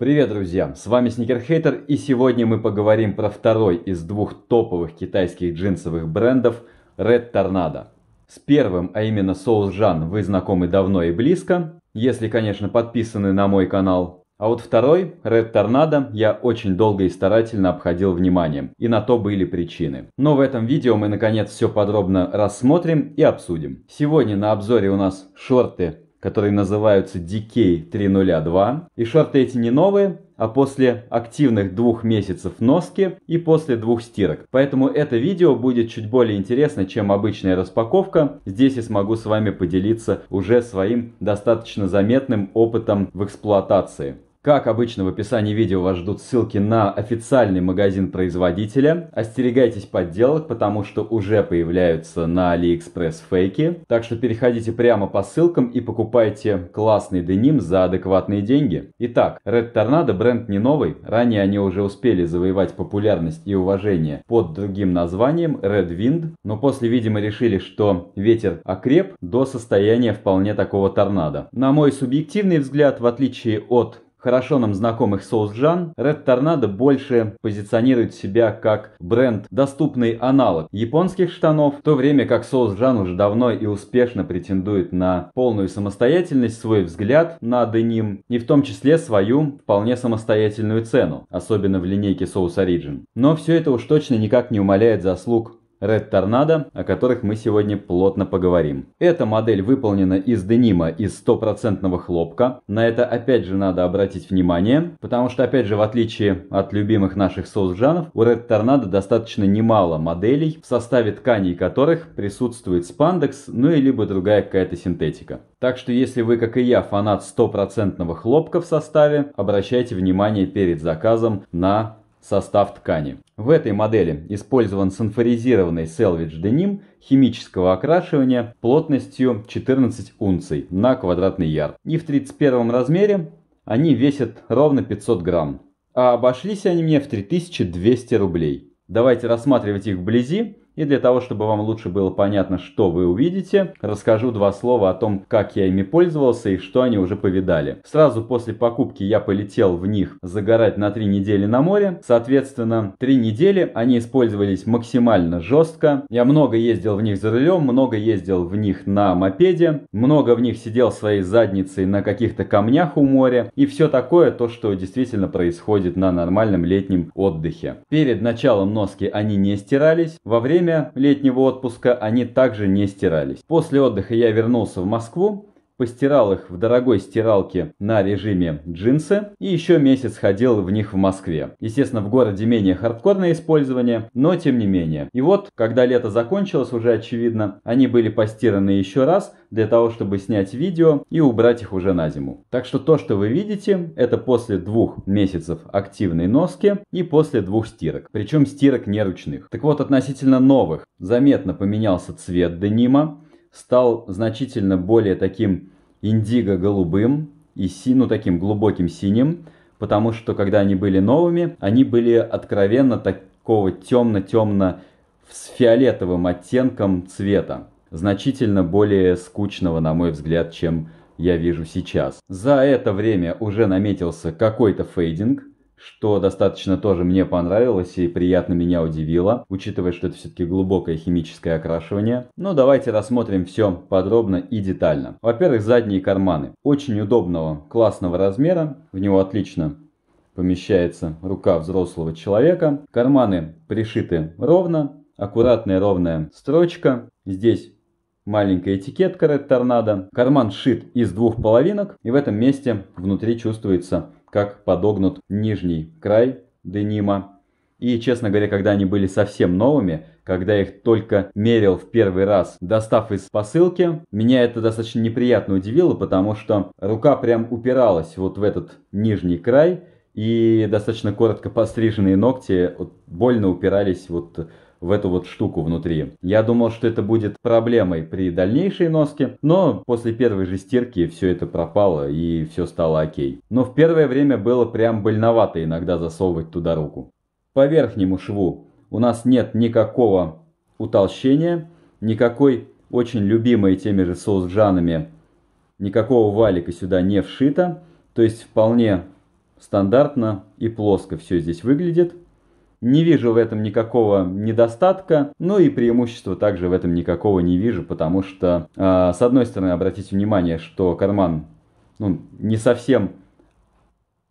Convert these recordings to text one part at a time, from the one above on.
Привет, друзья! С вами Сникерхейтер, и сегодня мы поговорим про второй из двух топовых китайских джинсовых брендов Red Tornado. С первым, а именно Соус Жан, вы знакомы давно и близко, если, конечно, подписаны на мой канал. А вот второй, Red Tornado, я очень долго и старательно обходил вниманием, и на то были причины. Но в этом видео мы наконец все подробно рассмотрим и обсудим. Сегодня на обзоре у нас шорты которые называются dk 302. И шорты эти не новые, а после активных двух месяцев носки и после двух стирок. Поэтому это видео будет чуть более интересно, чем обычная распаковка. Здесь я смогу с вами поделиться уже своим достаточно заметным опытом в эксплуатации. Как обычно в описании видео вас ждут ссылки на официальный магазин производителя. Остерегайтесь подделок, потому что уже появляются на AliExpress фейки. Так что переходите прямо по ссылкам и покупайте классный деним за адекватные деньги. Итак, Red Tornado бренд не новый. Ранее они уже успели завоевать популярность и уважение под другим названием Red Wind. Но после, видимо, решили, что ветер окреп до состояния вполне такого торнадо. На мой субъективный взгляд, в отличие от хорошо нам знакомых соусджан, Red Tornado больше позиционирует себя как бренд, доступный аналог японских штанов, в то время как соусджан уже давно и успешно претендует на полную самостоятельность, свой взгляд на деним и в том числе свою вполне самостоятельную цену, особенно в линейке Соус Origin. Но все это уж точно никак не умаляет заслуг Red Tornado, о которых мы сегодня плотно поговорим. Эта модель выполнена из денима из стопроцентного хлопка. На это опять же надо обратить внимание, потому что опять же в отличие от любимых наших соусжанов у Red Tornado достаточно немало моделей, в составе тканей которых присутствует спандекс, ну и либо другая какая-то синтетика. Так что если вы, как и я, фанат стопроцентного хлопка в составе, обращайте внимание перед заказом на состав ткани. В этой модели использован санфоризированный селвидж деним химического окрашивания плотностью 14 унций на квадратный ярд. И в 31 размере они весят ровно 500 грамм. А обошлись они мне в 3200 рублей. Давайте рассматривать их вблизи и для того, чтобы вам лучше было понятно, что вы увидите, расскажу два слова о том, как я ими пользовался и что они уже повидали. Сразу после покупки я полетел в них загорать на три недели на море. Соответственно, три недели они использовались максимально жестко. Я много ездил в них за рулем, много ездил в них на мопеде, много в них сидел своей задницей на каких-то камнях у моря и все такое, то, что действительно происходит на нормальном летнем отдыхе. Перед началом носки они не стирались, во время время летнего отпуска они также не стирались. После отдыха я вернулся в Москву постирал их в дорогой стиралке на режиме джинсы и еще месяц ходил в них в Москве. Естественно, в городе менее хардкорное использование, но тем не менее. И вот, когда лето закончилось, уже очевидно, они были постираны еще раз для того, чтобы снять видео и убрать их уже на зиму. Так что то, что вы видите, это после двух месяцев активной носки и после двух стирок. Причем стирок не ручных. Так вот, относительно новых заметно поменялся цвет денима стал значительно более таким индиго-голубым и сину таким глубоким синим, потому что когда они были новыми, они были откровенно такого темно-темно с фиолетовым оттенком цвета, значительно более скучного, на мой взгляд, чем я вижу сейчас. За это время уже наметился какой-то фейдинг, что достаточно тоже мне понравилось и приятно меня удивило, учитывая, что это все-таки глубокое химическое окрашивание. Но давайте рассмотрим все подробно и детально. Во-первых, задние карманы. Очень удобного, классного размера, в него отлично помещается рука взрослого человека. Карманы пришиты ровно, аккуратная ровная строчка. Здесь маленькая этикетка Red Tornado. Карман шит из двух половинок и в этом месте внутри чувствуется как подогнут нижний край денима. И, честно говоря, когда они были совсем новыми, когда их только мерил в первый раз, достав из посылки, меня это достаточно неприятно удивило, потому что рука прям упиралась вот в этот нижний край, и достаточно коротко постриженные ногти больно упирались вот в эту вот штуку внутри. Я думал, что это будет проблемой при дальнейшей носке, но после первой же стирки все это пропало и все стало окей. Но в первое время было прям больновато иногда засовывать туда руку. По верхнему шву у нас нет никакого утолщения, никакой очень любимой теми же соус соусджанами, никакого валика сюда не вшито, то есть вполне стандартно и плоско все здесь выглядит. Не вижу в этом никакого недостатка, но и преимущества также в этом никакого не вижу, потому что, э, с одной стороны, обратите внимание, что карман ну, не совсем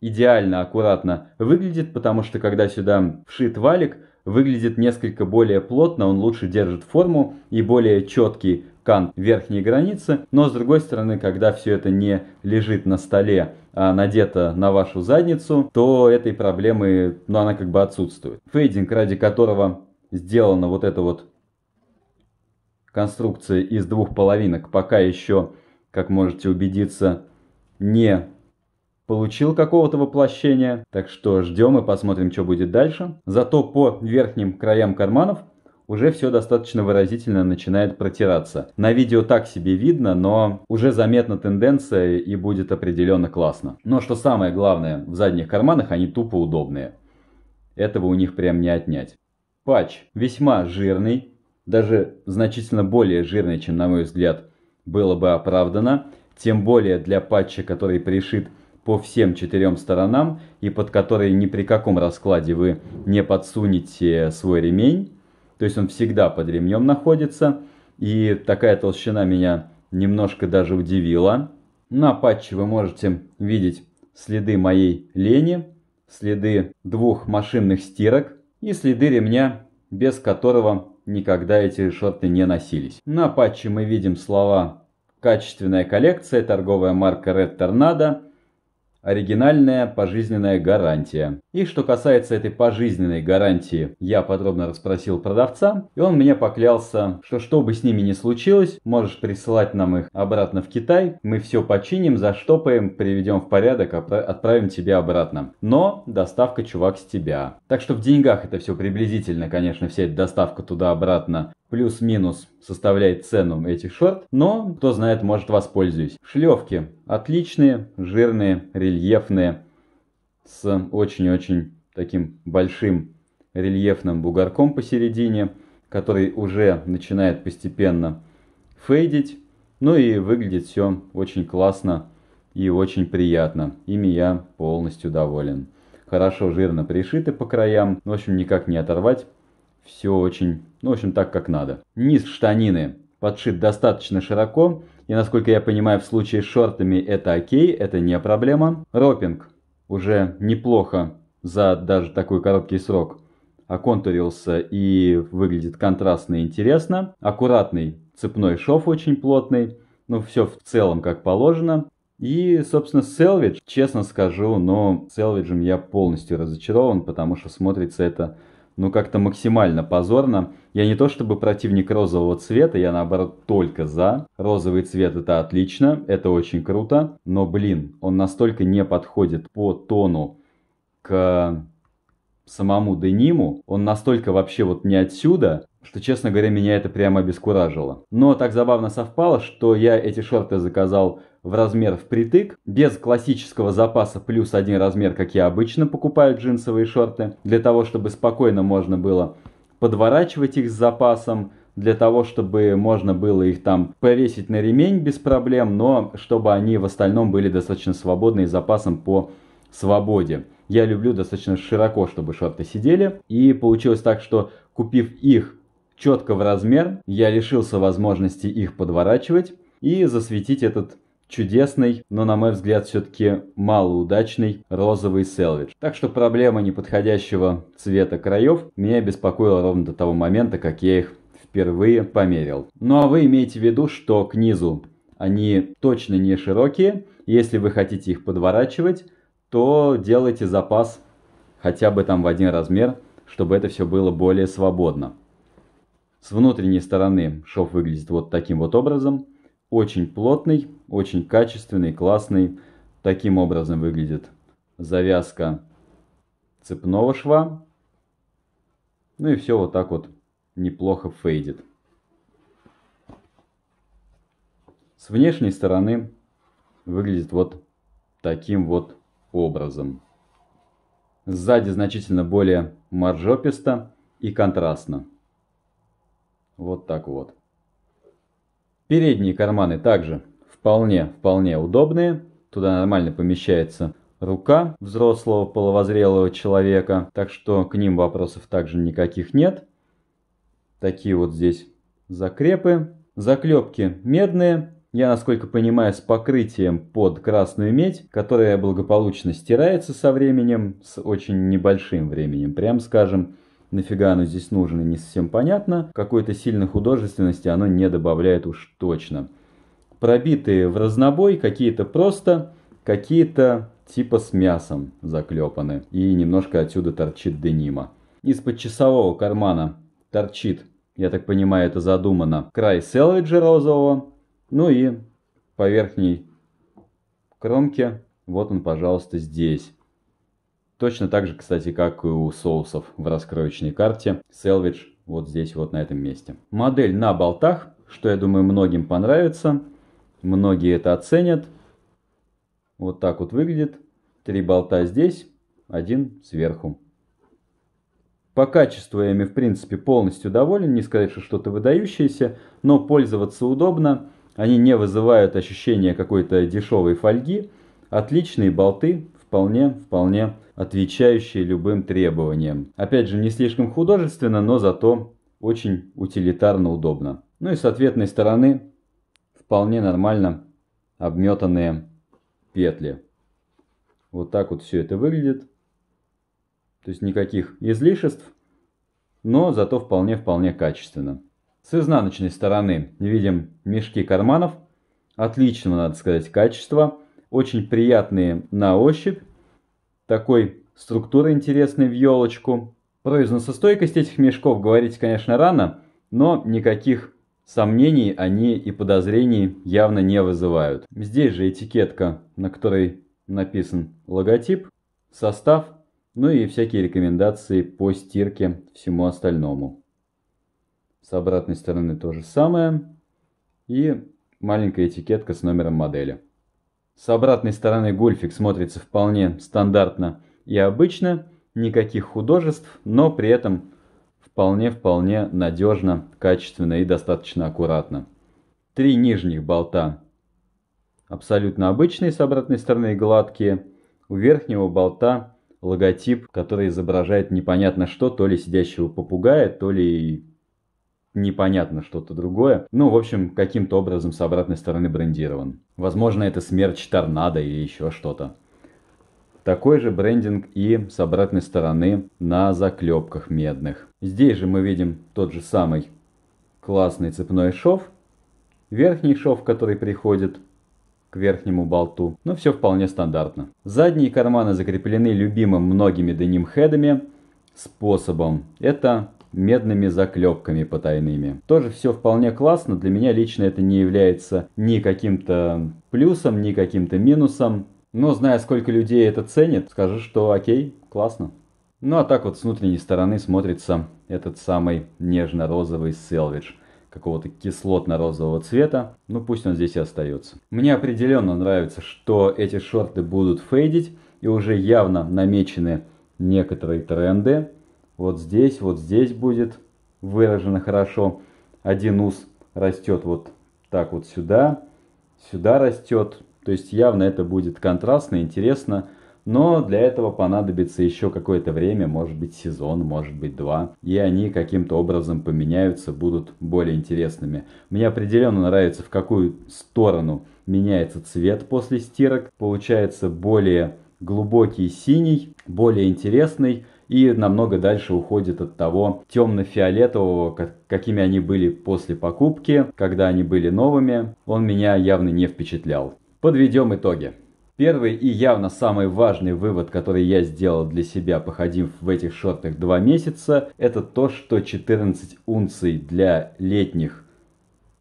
идеально аккуратно выглядит, потому что когда сюда вшит валик, выглядит несколько более плотно, он лучше держит форму и более четкий кант верхней границы, но с другой стороны, когда все это не лежит на столе, а надето на вашу задницу, то этой проблемы, ну она как бы отсутствует. Фейдинг, ради которого сделана вот эта вот конструкция из двух половинок, пока еще, как можете убедиться, не получил какого-то воплощения. Так что ждем и посмотрим, что будет дальше. Зато по верхним краям карманов уже все достаточно выразительно начинает протираться. На видео так себе видно, но уже заметна тенденция и будет определенно классно. Но что самое главное, в задних карманах они тупо удобные. Этого у них прям не отнять. Патч весьма жирный, даже значительно более жирный, чем на мой взгляд было бы оправдано. Тем более для патча, который пришит по всем четырем сторонам и под который ни при каком раскладе вы не подсунете свой ремень. То есть он всегда под ремнем находится. И такая толщина меня немножко даже удивила. На патче вы можете видеть следы моей лени, следы двух машинных стирок и следы ремня, без которого никогда эти шорты не носились. На патче мы видим слова «качественная коллекция», торговая марка Red Tornado – оригинальная пожизненная гарантия. И что касается этой пожизненной гарантии, я подробно расспросил продавца, и он мне поклялся, что что бы с ними ни случилось, можешь присылать нам их обратно в Китай, мы все починим, заштопаем, приведем в порядок, отправим тебе обратно. Но доставка, чувак, с тебя. Так что в деньгах это все приблизительно, конечно, вся эта доставка туда-обратно, плюс-минус составляет цену этих шорт, но, кто знает, может воспользуюсь. Шлевки отличные, жирные, рельефные, с очень-очень таким большим рельефным бугорком посередине, который уже начинает постепенно фейдить. Ну и выглядит все очень классно и очень приятно. Ими я полностью доволен. Хорошо жирно пришиты по краям, в общем никак не оторвать все очень, ну в общем так как надо. Низ штанины подшит достаточно широко, и насколько я понимаю, в случае с шортами это окей, это не проблема. Ропинг уже неплохо за даже такой короткий срок оконтурился и выглядит контрастно и интересно. Аккуратный цепной шов очень плотный, ну все в целом как положено. И, собственно, селвидж, честно скажу, но селвиджем я полностью разочарован, потому что смотрится это ну как-то максимально позорно. Я не то чтобы противник розового цвета, я наоборот только за. Розовый цвет это отлично, это очень круто, но, блин, он настолько не подходит по тону к самому Дениму, он настолько вообще вот не отсюда, что, честно говоря, меня это прямо обескуражило. Но так забавно совпало, что я эти шорты заказал в размер впритык, без классического запаса плюс один размер, как я обычно покупаю джинсовые шорты, для того, чтобы спокойно можно было подворачивать их с запасом, для того, чтобы можно было их там повесить на ремень без проблем, но чтобы они в остальном были достаточно свободны и запасом по свободе. Я люблю достаточно широко, чтобы шорты сидели. И получилось так, что купив их четко в размер, я лишился возможности их подворачивать и засветить этот чудесный, но на мой взгляд все-таки малоудачный розовый селвидж. Так что проблема неподходящего цвета краев меня беспокоила ровно до того момента, как я их впервые померил. Ну а вы имейте в виду, что к низу они точно не широкие. Если вы хотите их подворачивать, то делайте запас хотя бы там в один размер, чтобы это все было более свободно. С внутренней стороны шов выглядит вот таким вот образом. Очень плотный, очень качественный, классный. Таким образом выглядит завязка цепного шва. Ну и все вот так вот неплохо фейдит. С внешней стороны выглядит вот таким вот образом. Сзади значительно более маржописто и контрастно. Вот так вот. Передние карманы также Вполне, вполне удобные. Туда нормально помещается рука взрослого половозрелого человека, так что к ним вопросов также никаких нет. Такие вот здесь закрепы. Заклепки медные, я, насколько понимаю, с покрытием под красную медь, которая благополучно стирается со временем, с очень небольшим временем, прям скажем. Нафига оно здесь нужно, не совсем понятно. Какой-то сильной художественности оно не добавляет уж точно пробитые в разнобой, какие-то просто, какие-то типа с мясом заклепаны. И немножко отсюда торчит денима. Из-под часового кармана торчит, я так понимаю, это задумано, край селвиджа розового. Ну и по верхней кромке, вот он, пожалуйста, здесь. Точно так же, кстати, как и у соусов в раскроечной карте, селвидж вот здесь вот на этом месте. Модель на болтах, что я думаю многим понравится. Многие это оценят. Вот так вот выглядит. Три болта здесь, один сверху. По качеству я ими, в принципе, полностью доволен, не сказать, что что-то выдающееся, но пользоваться удобно. Они не вызывают ощущения какой-то дешевой фольги. Отличные болты, вполне, вполне отвечающие любым требованиям. Опять же, не слишком художественно, но зато очень утилитарно удобно. Ну и с ответной стороны вполне нормально обметанные петли. Вот так вот все это выглядит. То есть никаких излишеств, но зато вполне-вполне качественно. С изнаночной стороны видим мешки карманов. Отличного, надо сказать, качества. Очень приятные на ощупь. Такой структуры интересной в елочку. Про износостойкость этих мешков говорить, конечно, рано, но никаких Сомнений они и подозрений явно не вызывают. Здесь же этикетка, на которой написан логотип, состав, ну и всякие рекомендации по стирке всему остальному. С обратной стороны то же самое. И маленькая этикетка с номером модели. С обратной стороны гольфик смотрится вполне стандартно и обычно, никаких художеств, но при этом Вполне-вполне надежно, качественно и достаточно аккуратно. Три нижних болта абсолютно обычные с обратной стороны гладкие. У верхнего болта логотип, который изображает непонятно что, то ли сидящего попугая, то ли непонятно что-то другое. Ну, в общем, каким-то образом с обратной стороны брендирован. Возможно, это смерч торнадо или еще что-то. Такой же брендинг и с обратной стороны на заклепках медных. Здесь же мы видим тот же самый классный цепной шов. Верхний шов, который приходит к верхнему болту. Но ну, все вполне стандартно. Задние карманы закреплены любимым многими деним хедами способом. Это медными заклепками потайными. Тоже все вполне классно. Для меня лично это не является ни каким-то плюсом, ни каким-то минусом. Но зная, сколько людей это ценит, скажу, что окей, классно. Ну а так вот с внутренней стороны смотрится этот самый нежно-розовый селвидж какого-то кислотно-розового цвета. Ну пусть он здесь и остается. Мне определенно нравится, что эти шорты будут фейдить. И уже явно намечены некоторые тренды. Вот здесь, вот здесь будет выражено хорошо. Один ус растет вот так вот сюда. Сюда растет то есть явно это будет контрастно, интересно. Но для этого понадобится еще какое-то время, может быть сезон, может быть два. И они каким-то образом поменяются, будут более интересными. Мне определенно нравится, в какую сторону меняется цвет после стирок. Получается более глубокий синий, более интересный и намного дальше уходит от того темно-фиолетового, какими они были после покупки, когда они были новыми, он меня явно не впечатлял. Подведем итоги. Первый и явно самый важный вывод, который я сделал для себя, походив в этих шортах два месяца, это то, что 14 унций для летних,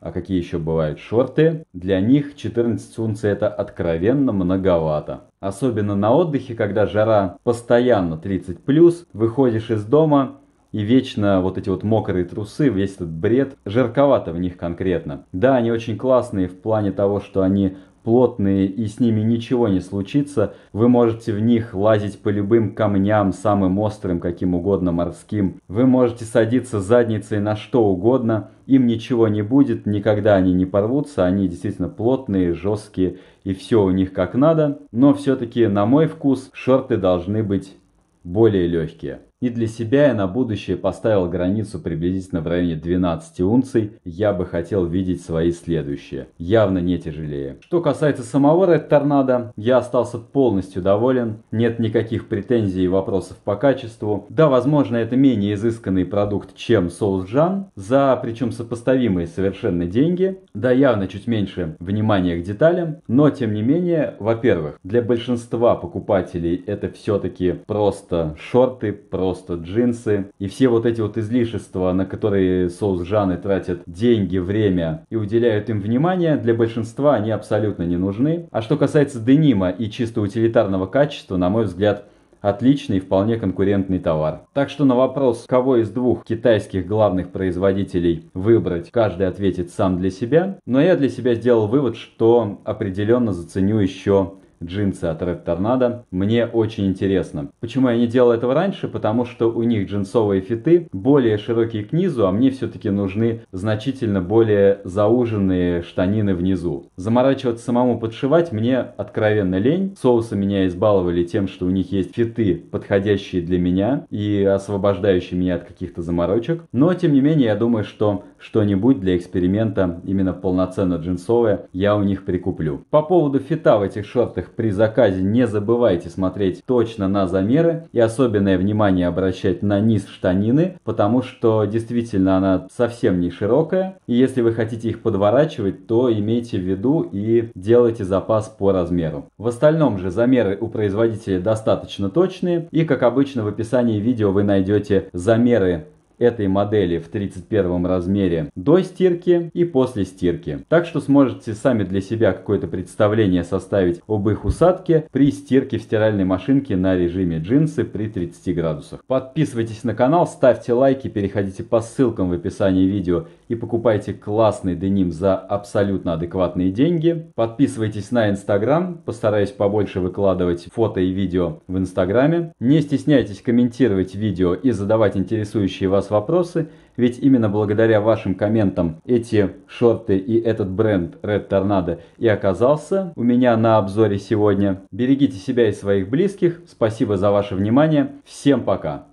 а какие еще бывают шорты, для них 14 унций это откровенно многовато. Особенно на отдыхе, когда жара постоянно 30+, плюс, выходишь из дома, и вечно вот эти вот мокрые трусы, весь этот бред, жарковато в них конкретно. Да, они очень классные в плане того, что они плотные и с ними ничего не случится, вы можете в них лазить по любым камням, самым острым, каким угодно морским, вы можете садиться задницей на что угодно, им ничего не будет, никогда они не порвутся, они действительно плотные, жесткие и все у них как надо, но все-таки на мой вкус шорты должны быть более легкие. И для себя я на будущее поставил границу приблизительно в районе 12 унций. Я бы хотел видеть свои следующие. Явно не тяжелее. Что касается самого Red Tornado, я остался полностью доволен. Нет никаких претензий и вопросов по качеству. Да, возможно, это менее изысканный продукт, чем соус Жан. За, причем, сопоставимые совершенно деньги. Да, явно чуть меньше внимания к деталям. Но, тем не менее, во-первых, для большинства покупателей это все-таки просто шорты, просто роста, джинсы и все вот эти вот излишества, на которые соус Жанны тратят деньги, время и уделяют им внимание, для большинства они абсолютно не нужны. А что касается денима и чисто утилитарного качества, на мой взгляд, отличный и вполне конкурентный товар. Так что на вопрос, кого из двух китайских главных производителей выбрать, каждый ответит сам для себя. Но я для себя сделал вывод, что определенно заценю еще джинсы от Red Tornado. Мне очень интересно. Почему я не делал этого раньше? Потому что у них джинсовые фиты более широкие к низу, а мне все-таки нужны значительно более зауженные штанины внизу. Заморачиваться самому подшивать мне откровенно лень. Соусы меня избаловали тем, что у них есть фиты, подходящие для меня и освобождающие меня от каких-то заморочек. Но, тем не менее, я думаю, что что-нибудь для эксперимента, именно полноценно джинсовое, я у них прикуплю. По поводу фита в этих шортах при заказе не забывайте смотреть точно на замеры и особенное внимание обращать на низ штанины, потому что действительно она совсем не широкая. И если вы хотите их подворачивать, то имейте в виду и делайте запас по размеру. В остальном же замеры у производителя достаточно точные и как обычно в описании видео вы найдете замеры этой модели в 31 размере до стирки и после стирки. Так что сможете сами для себя какое-то представление составить об их усадке при стирке в стиральной машинке на режиме джинсы при 30 градусах. Подписывайтесь на канал, ставьте лайки, переходите по ссылкам в описании видео и покупайте классный деним за абсолютно адекватные деньги. Подписывайтесь на инстаграм, постараюсь побольше выкладывать фото и видео в инстаграме. Не стесняйтесь комментировать видео и задавать интересующие вас вопросы, ведь именно благодаря вашим комментам эти шорты и этот бренд Red Tornado и оказался у меня на обзоре сегодня. Берегите себя и своих близких. Спасибо за ваше внимание. Всем пока!